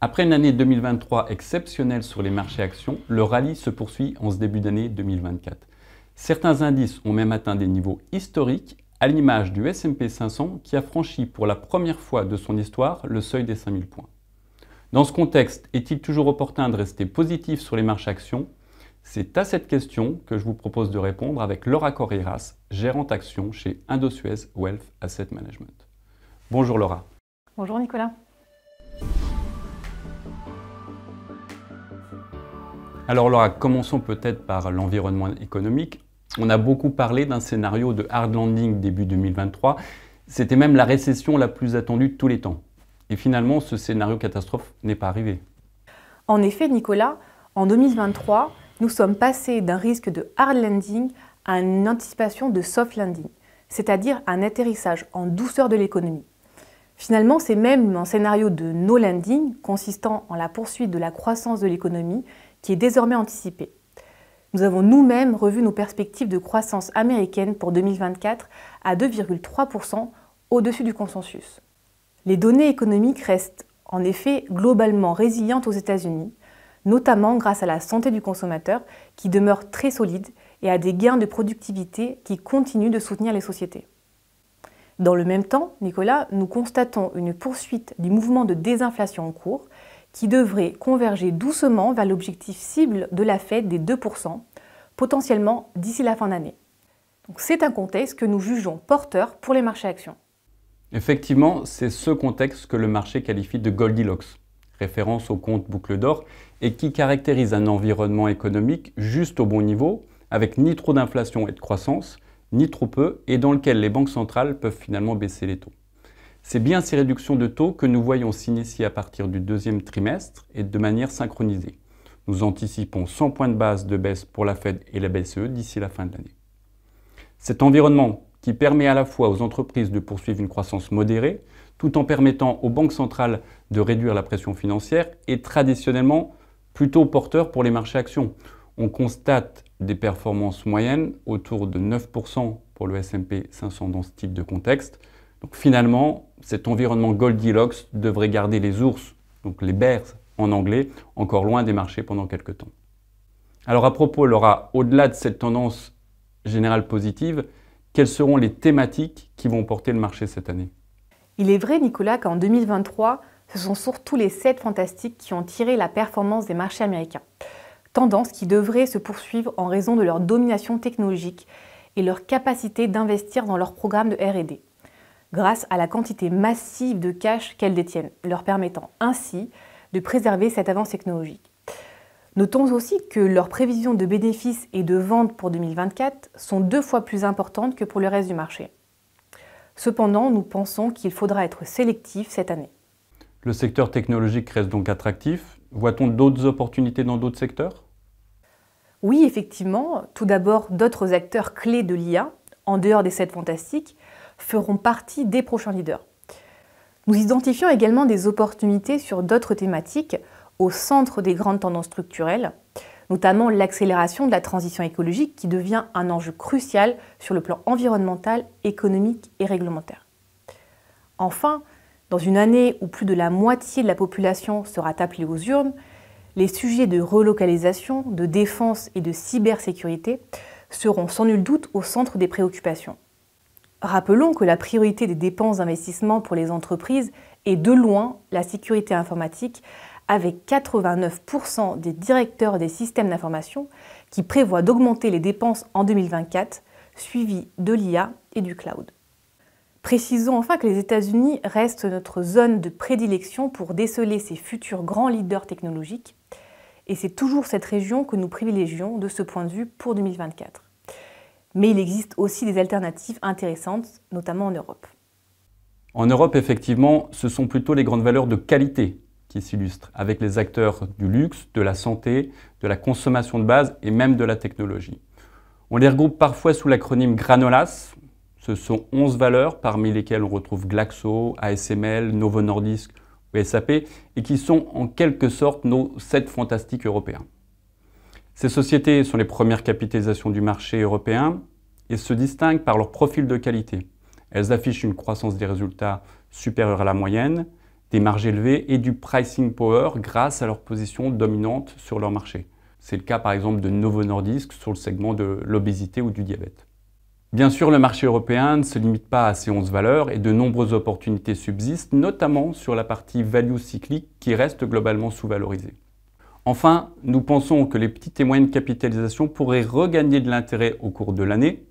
Après une année 2023 exceptionnelle sur les marchés actions, le rallye se poursuit en ce début d'année 2024. Certains indices ont même atteint des niveaux historiques, à l'image du SP 500 qui a franchi pour la première fois de son histoire le seuil des 5000 points. Dans ce contexte, est-il toujours opportun de rester positif sur les marchés actions c'est à cette question que je vous propose de répondre avec Laura Correiras, gérante action chez Indosuez Wealth Asset Management. Bonjour Laura. Bonjour Nicolas. Alors Laura, commençons peut-être par l'environnement économique. On a beaucoup parlé d'un scénario de hard landing début 2023. C'était même la récession la plus attendue de tous les temps. Et finalement, ce scénario catastrophe n'est pas arrivé. En effet, Nicolas, en 2023, nous sommes passés d'un risque de hard landing à une anticipation de soft landing, c'est-à-dire un atterrissage en douceur de l'économie. Finalement, c'est même un scénario de no landing, consistant en la poursuite de la croissance de l'économie, qui est désormais anticipé. Nous avons nous-mêmes revu nos perspectives de croissance américaine pour 2024 à 2,3% au-dessus du consensus. Les données économiques restent en effet globalement résilientes aux États-Unis, notamment grâce à la santé du consommateur qui demeure très solide et à des gains de productivité qui continuent de soutenir les sociétés. Dans le même temps, Nicolas, nous constatons une poursuite du mouvement de désinflation en cours qui devrait converger doucement vers l'objectif cible de la Fed des 2%, potentiellement d'ici la fin d'année. C'est un contexte que nous jugeons porteur pour les marchés actions. Effectivement, c'est ce contexte que le marché qualifie de Goldilocks référence au compte boucle d'or, et qui caractérise un environnement économique juste au bon niveau, avec ni trop d'inflation et de croissance, ni trop peu, et dans lequel les banques centrales peuvent finalement baisser les taux. C'est bien ces réductions de taux que nous voyons s'initier à partir du deuxième trimestre et de manière synchronisée. Nous anticipons 100 points de base de baisse pour la Fed et la BCE d'ici la fin de l'année. Cet environnement qui permet à la fois aux entreprises de poursuivre une croissance modérée, tout en permettant aux banques centrales de réduire la pression financière, et traditionnellement plutôt porteur pour les marchés actions. On constate des performances moyennes autour de 9% pour le SP 500 dans ce type de contexte. Donc finalement, cet environnement Goldilocks devrait garder les ours, donc les bears en anglais, encore loin des marchés pendant quelques temps. Alors à propos, Laura, au-delà de cette tendance générale positive, quelles seront les thématiques qui vont porter le marché cette année il est vrai, Nicolas, qu'en 2023, ce sont surtout les 7 fantastiques qui ont tiré la performance des marchés américains. Tendance qui devrait se poursuivre en raison de leur domination technologique et leur capacité d'investir dans leurs programmes de RD, grâce à la quantité massive de cash qu'elles détiennent, leur permettant ainsi de préserver cette avance technologique. Notons aussi que leurs prévisions de bénéfices et de ventes pour 2024 sont deux fois plus importantes que pour le reste du marché. Cependant, nous pensons qu'il faudra être sélectif cette année. Le secteur technologique reste donc attractif. Voit-on d'autres opportunités dans d'autres secteurs Oui, effectivement. Tout d'abord, d'autres acteurs clés de l'IA, en dehors des 7 fantastiques, feront partie des prochains leaders. Nous identifions également des opportunités sur d'autres thématiques au centre des grandes tendances structurelles, notamment l'accélération de la transition écologique qui devient un enjeu crucial sur le plan environnemental, économique et réglementaire. Enfin, dans une année où plus de la moitié de la population sera appelée aux urnes, les sujets de relocalisation, de défense et de cybersécurité seront sans nul doute au centre des préoccupations. Rappelons que la priorité des dépenses d'investissement pour les entreprises est de loin la sécurité informatique avec 89% des directeurs des systèmes d'information qui prévoient d'augmenter les dépenses en 2024, suivi de l'IA et du cloud. Précisons enfin que les États-Unis restent notre zone de prédilection pour déceler ces futurs grands leaders technologiques, et c'est toujours cette région que nous privilégions de ce point de vue pour 2024. Mais il existe aussi des alternatives intéressantes, notamment en Europe. En Europe, effectivement, ce sont plutôt les grandes valeurs de qualité qui s'illustre, avec les acteurs du luxe, de la santé, de la consommation de base et même de la technologie. On les regroupe parfois sous l'acronyme Granolas. Ce sont 11 valeurs, parmi lesquelles on retrouve Glaxo, ASML, Novo Nordisk ou SAP, et qui sont en quelque sorte nos sept fantastiques européens. Ces sociétés sont les premières capitalisations du marché européen et se distinguent par leur profil de qualité. Elles affichent une croissance des résultats supérieure à la moyenne, des marges élevées et du pricing power grâce à leur position dominante sur leur marché. C'est le cas par exemple de Novo Nordisk sur le segment de l'obésité ou du diabète. Bien sûr, le marché européen ne se limite pas à ces 11 valeurs et de nombreuses opportunités subsistent, notamment sur la partie value cyclique qui reste globalement sous-valorisée. Enfin, nous pensons que les petites et moyennes capitalisations pourraient regagner de l'intérêt au cours de l'année.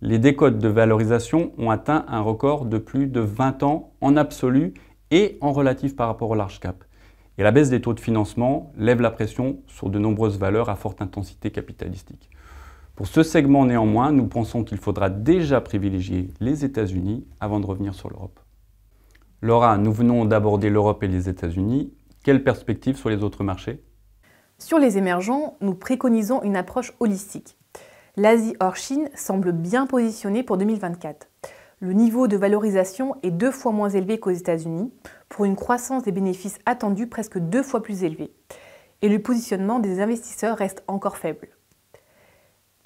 Les décotes de valorisation ont atteint un record de plus de 20 ans en absolu et en relatif par rapport au large cap. Et la baisse des taux de financement lève la pression sur de nombreuses valeurs à forte intensité capitalistique. Pour ce segment néanmoins, nous pensons qu'il faudra déjà privilégier les États-Unis avant de revenir sur l'Europe. Laura, nous venons d'aborder l'Europe et les États-Unis. Quelles perspectives sur les autres marchés Sur les émergents, nous préconisons une approche holistique. L'Asie hors Chine semble bien positionnée pour 2024 le niveau de valorisation est deux fois moins élevé qu'aux États-Unis, pour une croissance des bénéfices attendus presque deux fois plus élevée. Et le positionnement des investisseurs reste encore faible.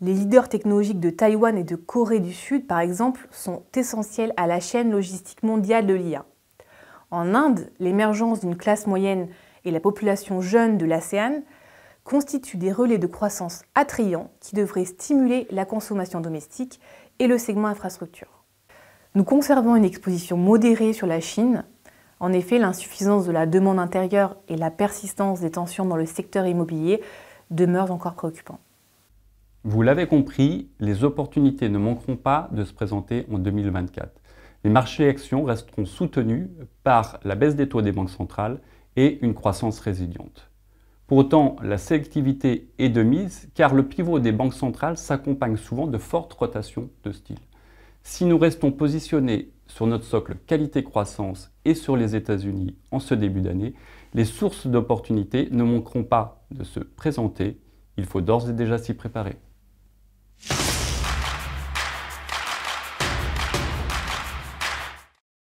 Les leaders technologiques de Taïwan et de Corée du Sud, par exemple, sont essentiels à la chaîne logistique mondiale de l'IA. En Inde, l'émergence d'une classe moyenne et la population jeune de l'ASEAN constituent des relais de croissance attrayants qui devraient stimuler la consommation domestique et le segment infrastructure. Nous conservons une exposition modérée sur la Chine. En effet, l'insuffisance de la demande intérieure et la persistance des tensions dans le secteur immobilier demeurent encore préoccupants. Vous l'avez compris, les opportunités ne manqueront pas de se présenter en 2024. Les marchés actions resteront soutenus par la baisse des taux des banques centrales et une croissance résiliente. Pour autant, la sélectivité est de mise car le pivot des banques centrales s'accompagne souvent de fortes rotations de style. Si nous restons positionnés sur notre socle qualité-croissance et sur les États-Unis en ce début d'année, les sources d'opportunités ne manqueront pas de se présenter. Il faut d'ores et déjà s'y préparer.